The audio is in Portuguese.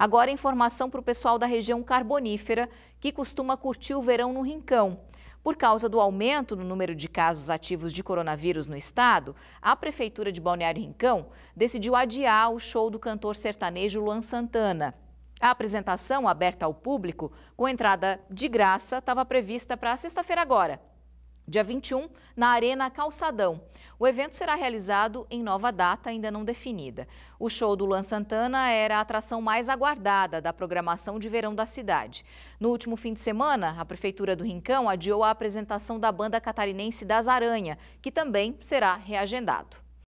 Agora, informação para o pessoal da região carbonífera, que costuma curtir o verão no Rincão. Por causa do aumento no número de casos ativos de coronavírus no estado, a Prefeitura de Balneário Rincão decidiu adiar o show do cantor sertanejo Luan Santana. A apresentação, aberta ao público, com entrada de graça, estava prevista para sexta-feira agora, dia 21, na Arena Calçadão. O evento será realizado em nova data ainda não definida. O show do Luan Santana era a atração mais aguardada da programação de verão da cidade. No último fim de semana, a Prefeitura do Rincão adiou a apresentação da banda catarinense Das Aranha, que também será reagendado.